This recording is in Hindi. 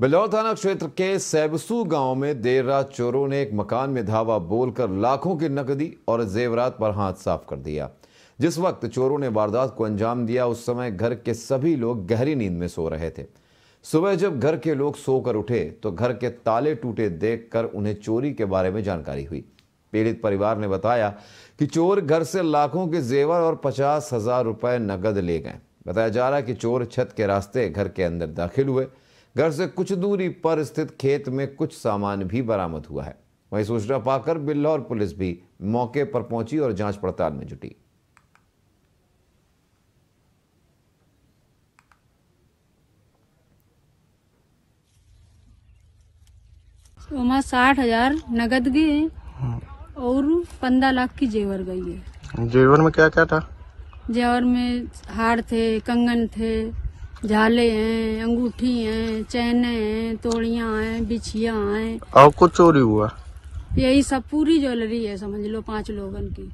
बिलौर थाना क्षेत्र के सैबसू गांव में देर रात चोरों ने एक मकान में धावा बोलकर लाखों की नकदी और जेवरात पर हाथ साफ कर दिया जिस वक्त चोरों ने वारदात को अंजाम दिया उस समय घर के सभी लोग गहरी नींद में सो रहे थे सुबह जब घर के लोग सोकर उठे तो घर के ताले टूटे देखकर उन्हें चोरी के बारे में जानकारी हुई पीड़ित परिवार ने बताया कि चोर घर से लाखों के जेवर और पचास हजार रुपये नकद ले गए बताया जा रहा है कि चोर छत के रास्ते घर के अंदर दाखिल हुए घर से कुछ दूरी पर स्थित खेत में कुछ सामान भी बरामद हुआ है वहीं सूचना पाकर बिल्लौर पुलिस भी मौके पर पहुंची और जांच पड़ताल में जुटी वहाँ साठ हजार नगद गए हाँ। और पंद्रह लाख की जेवर गई है जेवर में क्या क्या था जेवर में हार थे कंगन थे झाले हैं अंगूठी हैं चैने हैं तोड़िया हैं बिछिया हैं आपको चोरी हुआ यही सब पूरी ज्वेलरी है समझ लो पांच लोगों की